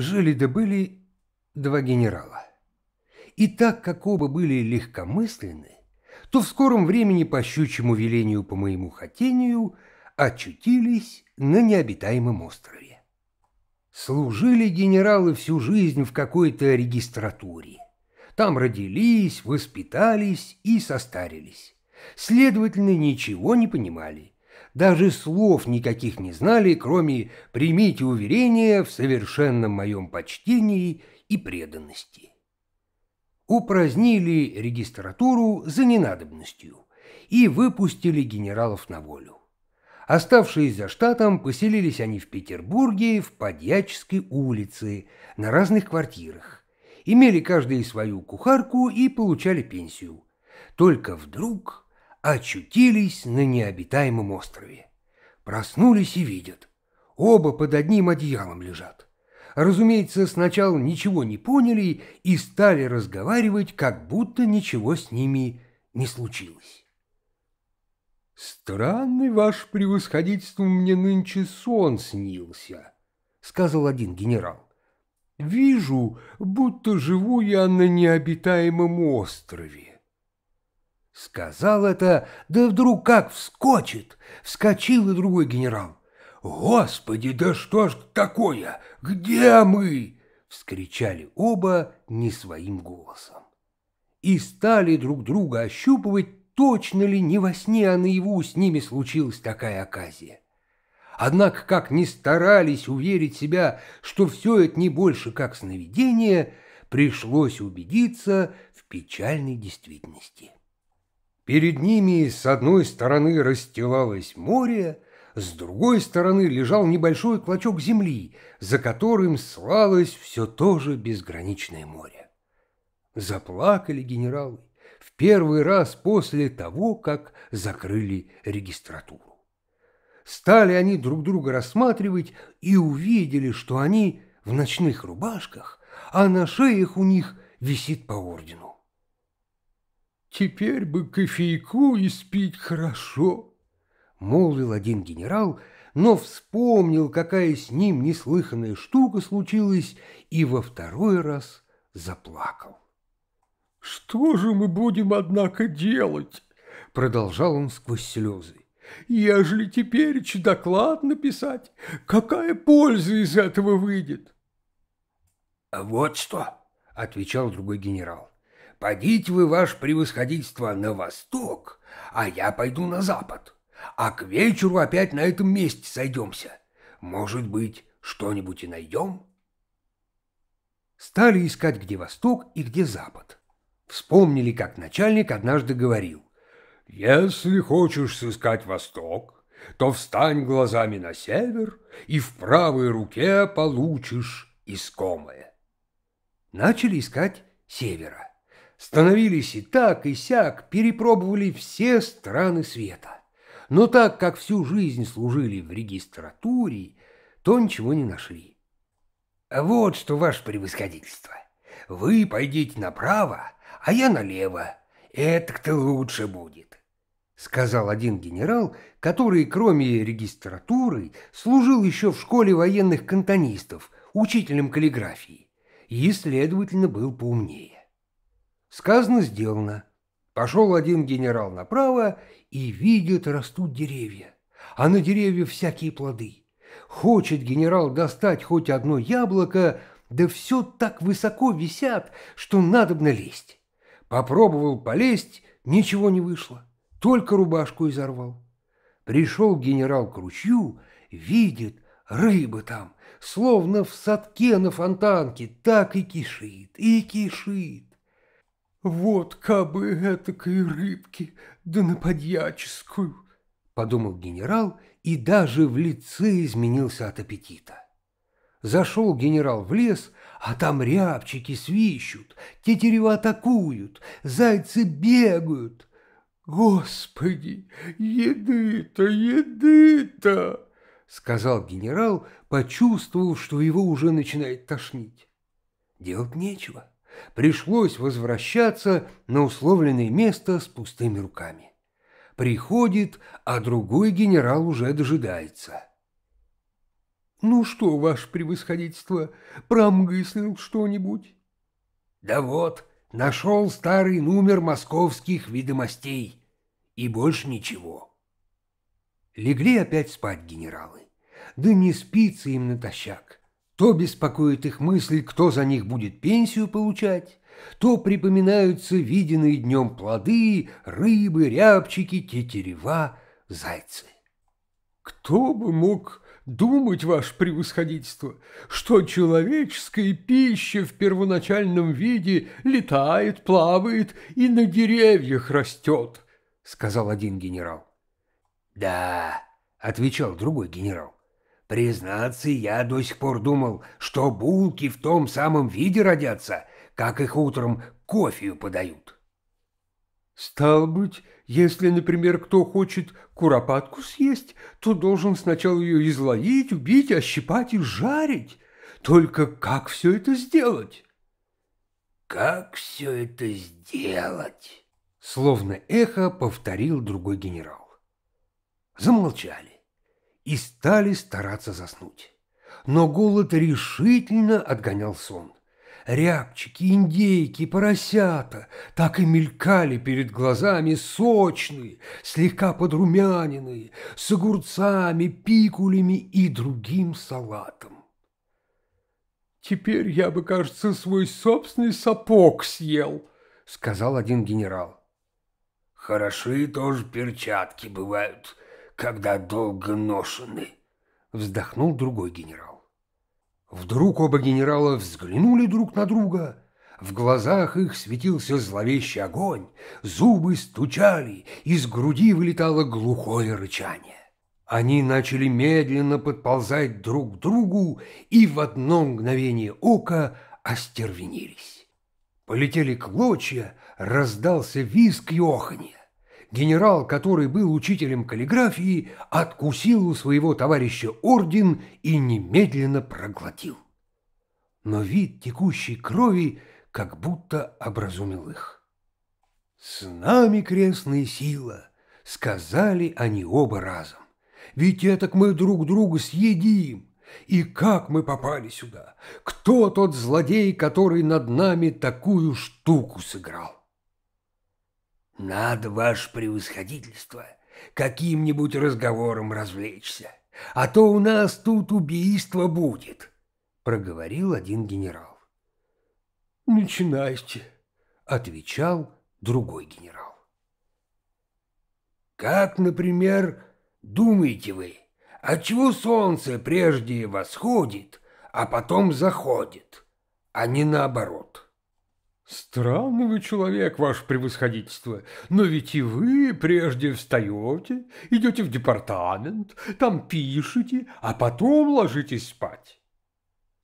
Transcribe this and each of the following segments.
жили да были два генерала. И так как оба были легкомысленны, то в скором времени по щучьему велению по моему хотению очутились на необитаемом острове. Служили генералы всю жизнь в какой-то регистратуре. Там родились, воспитались и состарились. Следовательно, ничего не понимали – даже слов никаких не знали, кроме «примите уверение в совершенном моем почтении и преданности». Упразднили регистратуру за ненадобностью и выпустили генералов на волю. Оставшиеся за штатом, поселились они в Петербурге, в Подьяческой улице, на разных квартирах. Имели каждый свою кухарку и получали пенсию. Только вдруг очутились на необитаемом острове. Проснулись и видят. Оба под одним одеялом лежат. Разумеется, сначала ничего не поняли и стали разговаривать, как будто ничего с ними не случилось. «Странный ваш превосходительство мне нынче сон снился», — сказал один генерал. «Вижу, будто живу я на необитаемом острове». Сказал это, да вдруг как вскочит. Вскочил и другой генерал. «Господи, да что ж такое? Где мы?» Вскричали оба не своим голосом. И стали друг друга ощупывать, точно ли не во сне, а наяву с ними случилась такая оказия. Однако, как ни старались уверить себя, что все это не больше как сновидение, пришлось убедиться в печальной действительности. Перед ними с одной стороны расстилалось море, с другой стороны лежал небольшой клочок земли, за которым слалось все то же безграничное море. Заплакали генералы в первый раз после того, как закрыли регистратуру. Стали они друг друга рассматривать и увидели, что они в ночных рубашках, а на шеях у них висит по ордену. Теперь бы кофейку и спить хорошо, — молвил один генерал, но вспомнил, какая с ним неслыханная штука случилась, и во второй раз заплакал. — Что же мы будем, однако, делать? — продолжал он сквозь слезы. Ежели теперь доклад написать, какая польза из этого выйдет? — Вот что, — отвечал другой генерал. «Подите вы, ваше превосходительство, на восток, а я пойду на запад, а к вечеру опять на этом месте сойдемся. Может быть, что-нибудь и найдем?» Стали искать, где восток и где запад. Вспомнили, как начальник однажды говорил. «Если хочешь сыскать восток, то встань глазами на север и в правой руке получишь искомое». Начали искать севера. Становились и так, и сяк, перепробовали все страны света. Но так как всю жизнь служили в регистратуре, то ничего не нашли. «Вот что, ваше превосходительство, вы пойдите направо, а я налево. Это-то лучше будет», — сказал один генерал, который, кроме регистратуры, служил еще в школе военных кантонистов, учителем каллиграфии, и, следовательно, был поумнее. Сказано, сделано. Пошел один генерал направо и видит, растут деревья, а на деревья всякие плоды. Хочет генерал достать хоть одно яблоко, да все так высоко висят, что надобно лезть. Попробовал полезть, ничего не вышло, только рубашку изорвал. Пришел генерал к ручью, видит, рыба там, словно в садке на фонтанке, так и кишит, и кишит. «Вот кабы этакой рыбки, да на подьяческую!» — подумал генерал и даже в лице изменился от аппетита. Зашел генерал в лес, а там рябчики свищут, тетерева атакуют, зайцы бегают. «Господи, еды-то, еды-то!» — сказал генерал, почувствовав, что его уже начинает тошнить. «Делать нечего». Пришлось возвращаться на условленное место с пустыми руками. Приходит, а другой генерал уже дожидается. «Ну что, ваше превосходительство, промыслил что-нибудь?» «Да вот, нашел старый номер московских видомостей, и больше ничего». Легли опять спать генералы. Да не спится им натощак. То беспокоит их мысль, кто за них будет пенсию получать, то припоминаются виденные днем плоды, рыбы, рябчики, тетерева, зайцы. Кто бы мог думать, ваше превосходительство, что человеческая пища в первоначальном виде летает, плавает и на деревьях растет, — сказал один генерал. — Да, — отвечал другой генерал, Признаться, я до сих пор думал, что булки в том самом виде родятся, как их утром кофею подают. Стал быть, если, например, кто хочет куропатку съесть, то должен сначала ее изловить, убить, ощипать и жарить. Только как все это сделать? Как все это сделать? Словно эхо повторил другой генерал. Замолчали и стали стараться заснуть. Но голод решительно отгонял сон. Рябчики, индейки, поросята так и мелькали перед глазами сочные, слегка подрумяненные, с огурцами, пикулями и другим салатом. «Теперь я бы, кажется, свой собственный сапог съел», — сказал один генерал. «Хороши тоже перчатки бывают», когда долго ношены», — вздохнул другой генерал. Вдруг оба генерала взглянули друг на друга. В глазах их светился зловещий огонь, зубы стучали, из груди вылетало глухое рычание. Они начали медленно подползать друг к другу и в одно мгновение ока остервенились. Полетели клочья, раздался визг и оханье генерал, который был учителем каллиграфии, откусил у своего товарища орден и немедленно проглотил. Но вид текущей крови как будто образумил их. «С нами крестная сила!» — сказали они оба разом. «Ведь этак мы друг друга съедим!» И как мы попали сюда? Кто тот злодей, который над нами такую штуку сыграл? Надо, ваше превосходительство, каким-нибудь разговором развлечься, а то у нас тут убийство будет, — проговорил один генерал. Начинайте, — отвечал другой генерал. Как, например, думаете вы, отчего солнце прежде восходит, а потом заходит, а не наоборот? — «Странный вы человек, ваше превосходительство, но ведь и вы прежде встаете, идете в департамент, там пишете, а потом ложитесь спать».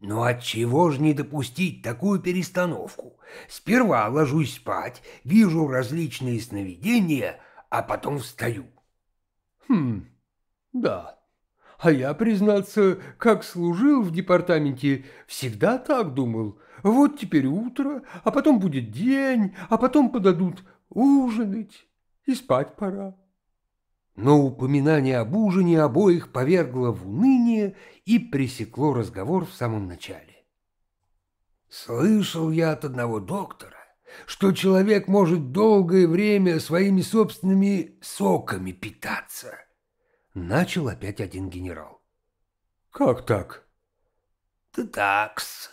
«Ну отчего а же не допустить такую перестановку? Сперва ложусь спать, вижу различные сновидения, а потом встаю». «Хм, да, а я, признаться, как служил в департаменте, всегда так думал. Вот теперь утро, а потом будет день, а потом подадут ужинать и спать пора. Но упоминание об ужине обоих повергло в уныние и пресекло разговор в самом начале. Слышал я от одного доктора, что человек может долгое время своими собственными соками питаться – Начал опять один генерал. «Как так?» «Да такс.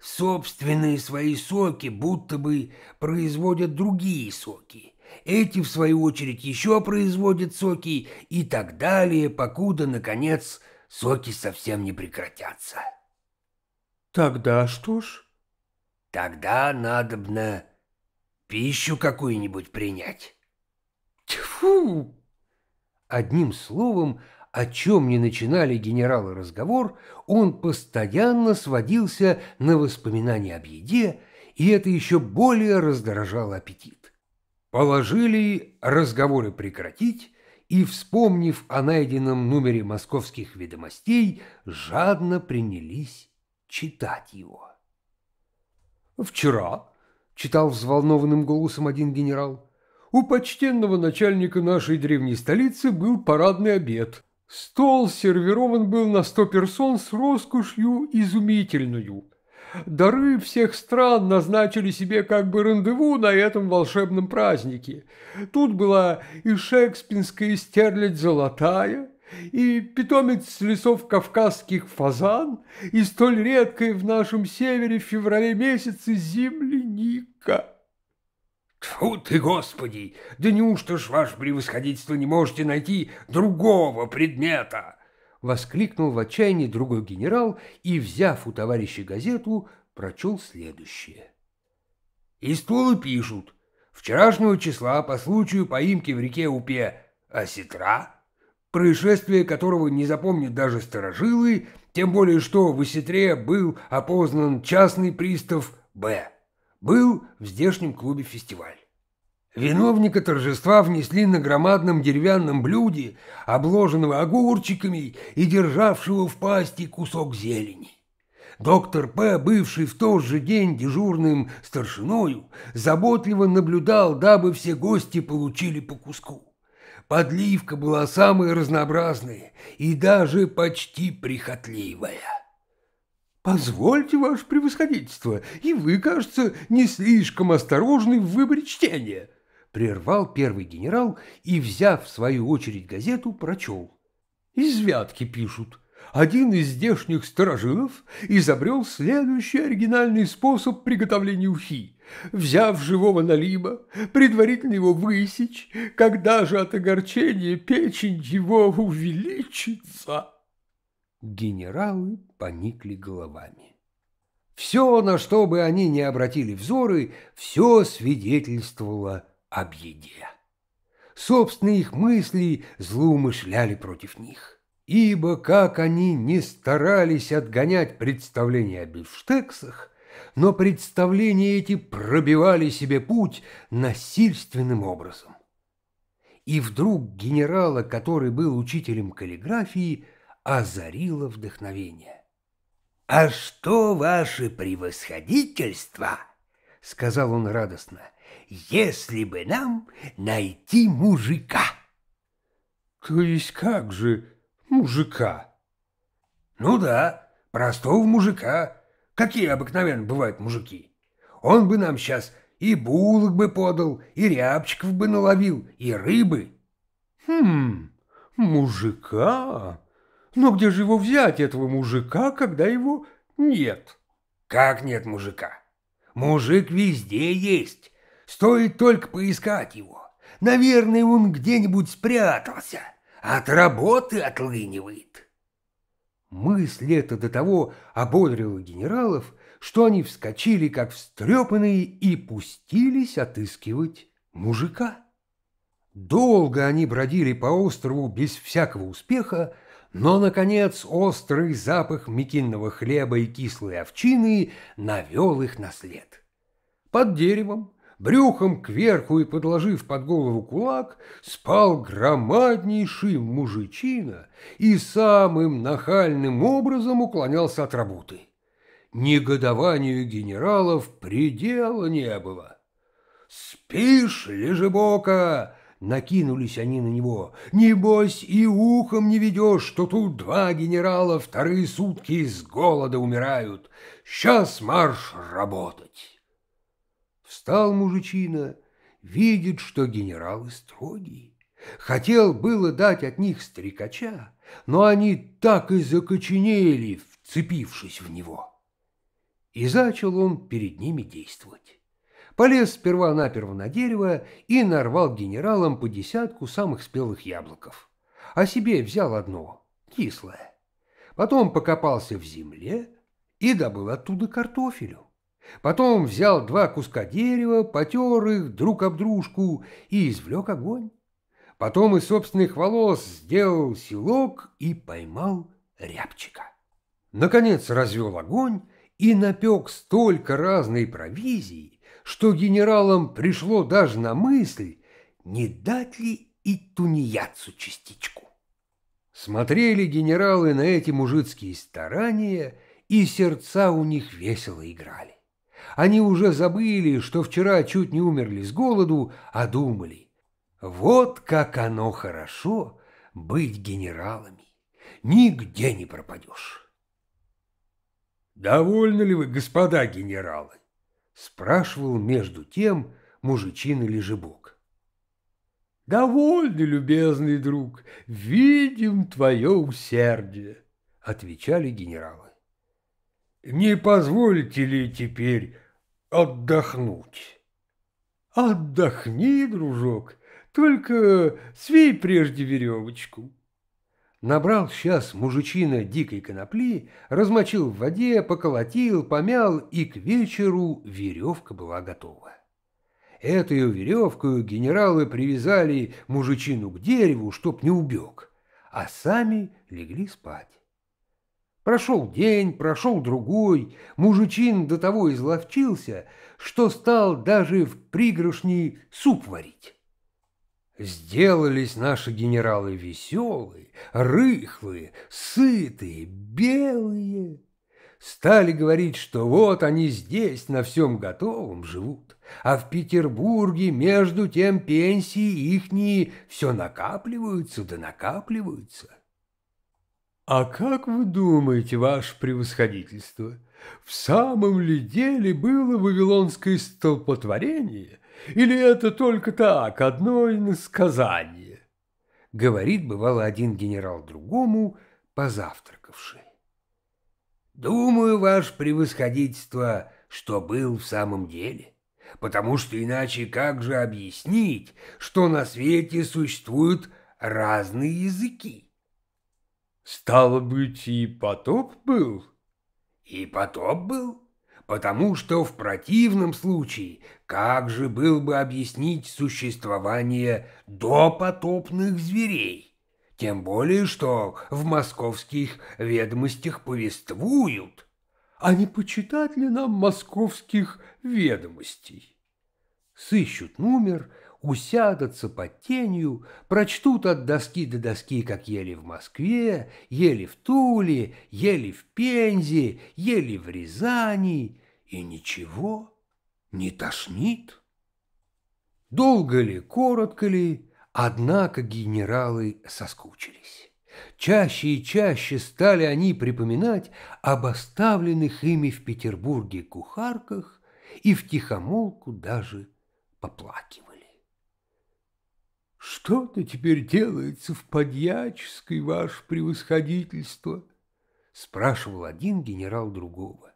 Собственные свои соки будто бы производят другие соки. Эти, в свою очередь, еще производят соки и так далее, покуда, наконец, соки совсем не прекратятся». «Тогда что ж?» «Тогда надобно пищу какую-нибудь принять». «Тьфу!» Одним словом, о чем не начинали генералы разговор, он постоянно сводился на воспоминания об еде, и это еще более раздражало аппетит. Положили разговоры прекратить, и, вспомнив о найденном номере московских ведомостей, жадно принялись читать его. «Вчера», — читал взволнованным голосом один генерал, у почтенного начальника нашей древней столицы был парадный обед. Стол сервирован был на сто персон с роскошью изумительную. Дары всех стран назначили себе как бы рандеву на этом волшебном празднике. Тут была и шекспинская стерлядь золотая, и питомец с лесов кавказских фазан, и столь редкая в нашем севере в феврале месяце земляника. Тьфу ты, Господи! Да неужто ж, ваше превосходительство, не можете найти другого предмета?» Воскликнул в отчаянии другой генерал и, взяв у товарища газету, прочел следующее. «Из Тулы пишут. Вчерашнего числа по случаю поимки в реке Упе осетра, происшествие которого не запомнят даже сторожилы, тем более что в осетре был опознан частный пристав Б» был в здешнем клубе фестиваль. Виновника торжества внесли на громадном деревянном блюде, обложенного огурчиками и державшего в пасти кусок зелени. Доктор П., бывший в тот же день дежурным старшиною, заботливо наблюдал, дабы все гости получили по куску. Подливка была самая разнообразная и даже почти прихотливая. «Позвольте, ваше превосходительство, и вы, кажется, не слишком осторожны в выборе чтения», — прервал первый генерал и, взяв в свою очередь газету, прочел. «Из вятки пишут. Один из здешних сторожилов изобрел следующий оригинальный способ приготовления ухи. Взяв живого налима, предварительно его высечь, когда же от огорчения печень его увеличится». Генералы поникли головами. Все, на что бы они не обратили взоры, все свидетельствовало об еде. Собственные их мысли злоумышляли против них. Ибо как они не старались отгонять представления о бифштексах, но представления эти пробивали себе путь насильственным образом. И вдруг генерала, который был учителем каллиграфии, озарило вдохновение. «А что, ваше превосходительство?» — сказал он радостно. «Если бы нам найти мужика!» «То есть как же мужика?» «Ну да, простого мужика. Какие обыкновенно бывают мужики? Он бы нам сейчас и булок бы подал, и рябчиков бы наловил, и рыбы». «Хм, мужика?» Но «Ну, где же его взять, этого мужика, когда его нет? Как нет мужика? Мужик везде есть. Стоит только поискать его. Наверное, он где-нибудь спрятался. От работы отлынивает. Мысль эта до того ободрила генералов, что они вскочили, как встрепанные, и пустились отыскивать мужика. Долго они бродили по острову без всякого успеха, но, наконец, острый запах мекинного хлеба и кислой овчины навел их на след. Под деревом, брюхом кверху и подложив под голову кулак, спал громаднейший мужичина и самым нахальным образом уклонялся от работы. Негодованию генералов предела не было. «Спишь, лежебока!» Накинулись они на него. «Небось, и ухом не ведешь, что тут два генерала вторые сутки с голода умирают. Сейчас марш работать!» Встал мужичина, видит, что генералы строгие. Хотел было дать от них стрекача, но они так и закоченели, вцепившись в него. И начал он перед ними действовать полез сперва-наперво на дерево и нарвал генералам по десятку самых спелых яблоков, а себе взял одно, кислое. Потом покопался в земле и добыл оттуда картофелю. Потом взял два куска дерева, потер их друг об дружку и извлек огонь. Потом из собственных волос сделал селок и поймал рябчика. Наконец развел огонь и напек столько разной провизии, что генералам пришло даже на мысль, не дать ли и тунеядцу частичку. Смотрели генералы на эти мужицкие старания, и сердца у них весело играли. Они уже забыли, что вчера чуть не умерли с голоду, а думали, вот как оно хорошо быть генералами, нигде не пропадешь. «Довольны ли вы, господа генералы?» спрашивал между тем мужичина Лежебок. «Довольно, любезный друг, видим твое усердие», — отвечали генералы. «Не позвольте ли теперь отдохнуть?» «Отдохни, дружок, только свей прежде веревочку», Набрал сейчас мужичина дикой конопли, размочил в воде, поколотил, помял, и к вечеру веревка была готова. Эту веревку генералы привязали мужичину к дереву, чтоб не убег, а сами легли спать. Прошел день, прошел другой, мужичин до того изловчился, что стал даже в пригоршни суп варить. Сделались наши генералы веселые, рыхлые, сытые, белые. Стали говорить, что вот они здесь на всем готовом живут, а в Петербурге между тем пенсии ихние все накапливаются да накапливаются. А как вы думаете, ваше превосходительство, в самом ли деле было вавилонское столпотворение – или это только так, одно иносказание? Говорит, бывало, один генерал другому, позавтракавший. Думаю, ваше превосходительство, что был в самом деле. Потому что иначе как же объяснить, что на свете существуют разные языки? Стало быть, и потоп был? И потоп был потому что в противном случае как же был бы объяснить существование допотопных зверей? Тем более, что в московских ведомостях повествуют. А не почитать ли нам московских ведомостей? Сыщут номер, усядутся под тенью, прочтут от доски до доски, как ели в Москве, ели в Туле, ели в Пензе, ели в Рязани, и ничего не тошнит. Долго ли, коротко ли, однако генералы соскучились. Чаще и чаще стали они припоминать об оставленных ими в Петербурге кухарках и в тихомолку даже поплакивали. «Что-то теперь делается в Подьяческой, ваше превосходительство?» — спрашивал один генерал другого.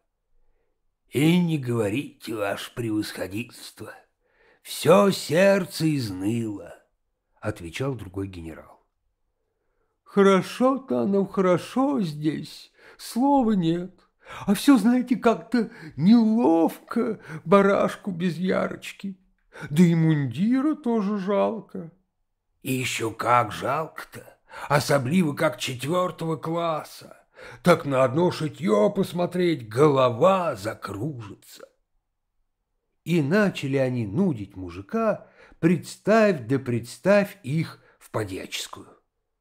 И не говорите, ваше превосходительство, все сердце изныло, — отвечал другой генерал. Хорошо-то нам хорошо здесь, слова нет, а все, знаете, как-то неловко барашку без ярочки, да и мундира тоже жалко. И еще как жалко-то, особливо как четвертого класса так на одно шитье посмотреть голова закружится. И начали они нудить мужика, представь да представь их в подьяческую.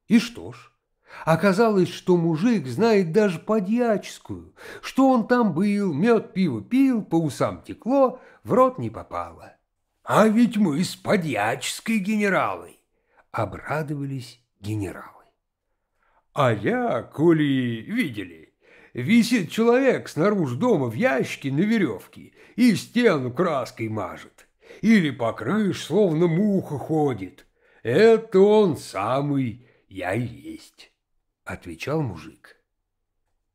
И что ж, оказалось, что мужик знает даже подьяческую, что он там был, мед пиво пил, по усам текло, в рот не попало. А ведь мы с подьяческой генералой обрадовались генерал. А я, коли видели, висит человек снаружи дома в ящике на веревке и стену краской мажет, или по крыше словно муха ходит. Это он самый, я и есть, — отвечал мужик.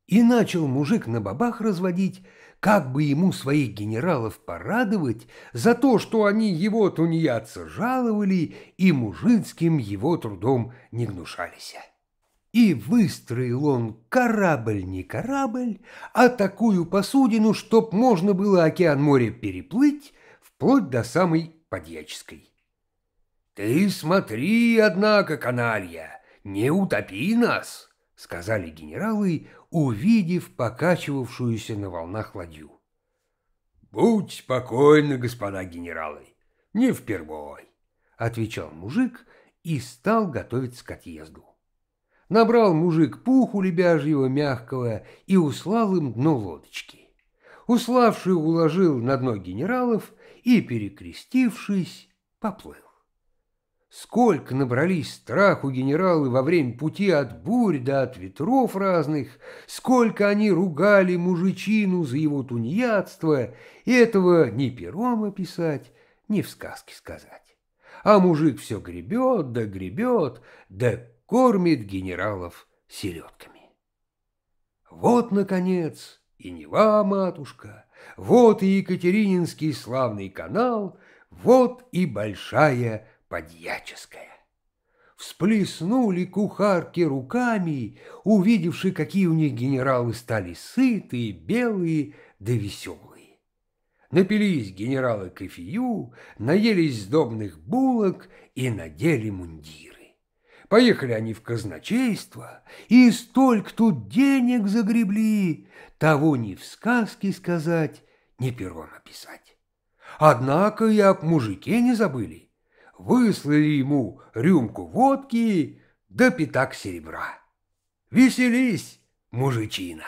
И начал мужик на бабах разводить, как бы ему своих генералов порадовать за то, что они его тунеядца жаловали и мужицким его трудом не гнушались. И выстроил он корабль не корабль, а такую посудину, чтоб можно было океан моря переплыть вплоть до самой Подьяческой. «Ты смотри, однако, каналья, не утопи нас!» — сказали генералы, увидев покачивавшуюся на волнах ладью. «Будь спокойны, господа генералы, не впервой!» — отвечал мужик и стал готовиться к отъезду. Набрал мужик пуху лебяжьего мягкого и услал им дно лодочки. Уславший уложил на дно генералов и, перекрестившись, поплыл. Сколько набрались страху генералы во время пути от бурь да от ветров разных, сколько они ругали мужичину за его тунеядство, этого ни пером описать, ни в сказке сказать. А мужик все гребет да гребет, да кормит генералов селедками. Вот, наконец, и Нева-матушка, вот и Екатерининский славный канал, вот и Большая Подьяческая. Всплеснули кухарки руками, увидевши, какие у них генералы стали сытые, белые да веселые. Напились генералы кофею, наелись сдобных булок и надели мундиры. Поехали они в казначейство, и столько тут денег загребли, того ни в сказке сказать, ни пером описать. Однако и об мужике не забыли. Выслали ему рюмку водки да пятак серебра. Веселись, мужичина!